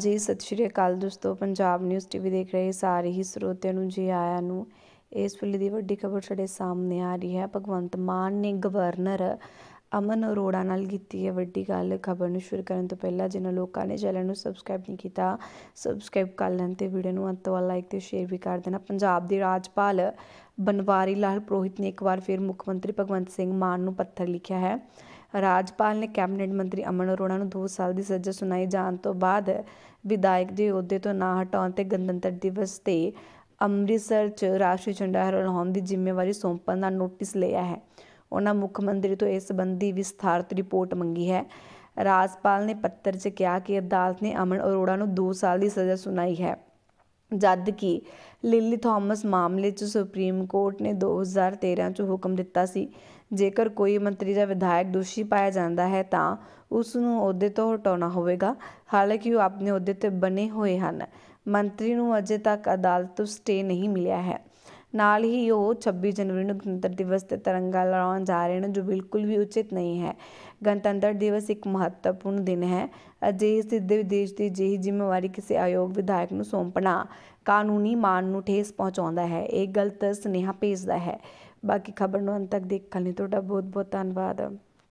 ਜੀ ਸਤਿ ਸ਼੍ਰੀ ਅਕਾਲ ਦੋਸਤੋ ਪੰਜਾਬ ਨਿਊਜ਼ ਟੀਵੀ ਦੇਖ ਰਹੇ ਸਾਰੇ ਹੀ ਸਰੋਤਿਆਂ ਨੂੰ ਜੀ ਆਇਆਂ ਨੂੰ ਇਸ ਵੇਲੇ ਦੀ ਵੱਡੀ ਖਬਰ ਸਾਡੇ ਸਾਹਮਣੇ ਆ ਰਹੀ ਹੈ ਭਗਵੰਤ ਮਾਨ ਨੇ ਗਵਰਨਰ ਅਮਨ ਅਰੋੜਾ ਨਾਲ ਕੀਤੀ ਹੈ ਵੱਡੀ ਗੱਲ ਖਬਰ ਨੂੰ ਸ਼ੁਰੂ ਕਰਨ ਤੋਂ ਪਹਿਲਾਂ ਜਿਨ੍ਹਾਂ ਲੋਕਾਂ ਨੇ ਚੈਨਲ ਨੂੰ ਸਬਸਕ੍ਰਾਈਬ ਨਹੀਂ ਕੀਤਾ ਸਬਸਕ੍ਰਾਈਬ ਕਰ ਲੈਣ ਤੇ ਵੀਡੀਓ ਨੂੰ ਅੰਤ ਵੱਲ ਲਾਈਕ ਤੇ ਸ਼ੇਅਰ ਵੀ ਕਰ ਦੇਣਾ ਪੰਜਾਬ ਦੇ ਰਾਜਪਾਲ ਬਨਵਾਰੀ ਲਾਲ ਪ੍ਰੋਹਿਤ ਨੇ ਇੱਕ ਵਾਰ ਫਿਰ ਮੁੱਖ ਮੰਤਰੀ ਭਗਵੰਤ ਸਿੰਘ ਮਾਨ ਨੂੰ ਪੱਤਰ ਲਿਖਿਆ ਹੈ ਰਾਜਪਾਲ ਨੇ ਕੈਬਨਿਟ ਮੰਤਰੀ ਅਮਨ ਅਰੋੜਾ ਨੂੰ 2 ਸਾਲ ਦੀ ਸਜ਼ਾ ਸੁਣਾਈ ਜਾਣ ਤੋਂ ਬਾਅਦ ਵਿਧਾਇਕ ਦੇ ਅਹੁਦੇ ਤੋਂ ਨਾ ਹਟਾਉਣ ਤੇ ਗਣਤੰਤਰ ਦਿਵਸ ਤੇ ਅੰਮ੍ਰਿਤਸਰ 'ਚ ਰਾਸ਼ਟਰੀ ਝੰਡਾ ਹਰਲਾਉਣ ਦੀ ਜ਼ਿੰਮੇਵਾਰੀ ਸੌਂਪਣ ਦਾ ਨੋਟਿਸ ਲਿਆ ਹੈ ਉਹਨਾਂ ਮੁੱਖ ਮੰਤਰੀ ਤੋਂ ਇਸ ਸੰਬੰਧੀ ਵਿਸਥਾਰਤ ਰਿਪੋਰਟ ਮੰਗੀ ਹੈ ਰਾਜਪਾਲ ਨੇ ਪੱਤਰ 'ਚ ਕਿਹਾ ਕਿ ਅਦਾਲਤ ਨੇ ਅਮਨ ਅਰੋੜਾ ਨੂੰ 2 ਸਾਲ ਦੀ ਸਜ਼ਾ ਸੁਣਾਈ ਹੈ ਜਦ ਕਿ ਲਿਲੀ ਥਾਮਸ ਮਾਮਲੇ 'ਚ ਸੁਪਰੀਮ ਕੋਰਟ ਨੇ 2013 'ਚ ਹੁਕਮ ਦਿੱਤਾ ਸੀ ਜੇਕਰ ਕੋਈ ਮੰਤਰੀ ਜਾਂ ਵਿਧਾਇਕ ਦੋਸ਼ੀ ਪਾਇਆ ਜਾਂਦਾ ਹੈ ਤਾਂ ਉਸ ਨੂੰ ਅਹੁਦੇ ਤੋਂ ਹਟਾਉਣਾ ਹੋਵੇਗਾ ਹਾਲਾਂਕਿ ਉਹ ਆਪਣੇ ਅਹੁਦੇ ਤੇ ਬਣੇ ਹੋਏ ਹਨ ਮੰਤਰੀ ਨੂੰ ਅਜੇ ਤੱਕ ਅਦਾਲਤ ਤੋਂ ਸਟੇ ਨਹੀਂ ਮਿਲਿਆ ਹੈ ਨਾਲ ਹੀ ਉਹ 26 ਜਨਵਰੀ ਨੂੰ ਗਣਤੰਤਰ ਦਿਵਸ ਤੇ ਤਿਰੰਗਾ ਲਹਿਰਾਉਣ ਜਾ ਰਹੇ ਨੇ ਜੋ ਬਿਲਕੁਲ ਵੀ ਉਚਿਤ ਨਹੀਂ ਹੈ ਗਣਤੰਤਰ ਦਿਵਸ ਇੱਕ ਮਹੱਤਵਪੂਰਨ ਦਿਨ ਹੈ ਅਜੇ ਦੇ ਵਿਦੇਸ਼ ਦੀ ਜਿਹੀ ਜ਼ਿੰਮੇਵਾਰੀ ਕਿਸੇ ਆਯੋਗ ਵਿਧਾਇਕ ਨੂੰ ਸੌਂਪਣਾ ਕਾਨੂੰਨੀ ਮਾਨ ਨੂੰ ਠੇਸ ਪਹੁੰਚਾਉਂਦਾ ਹੈ ਇਹ ਗਲਤ ਸੁਨੇਹਾ ਭੇਜਦਾ ਹੈ ਬਾਕੀ ਖਬਰ ਨੂੰ ਅੰਤ ਤੱਕ ਦੇਖਣ ਲਈ ਤੁਹਾਡਾ ਬਹੁਤ ਬਹੁਤ ਧੰਨਵਾਦ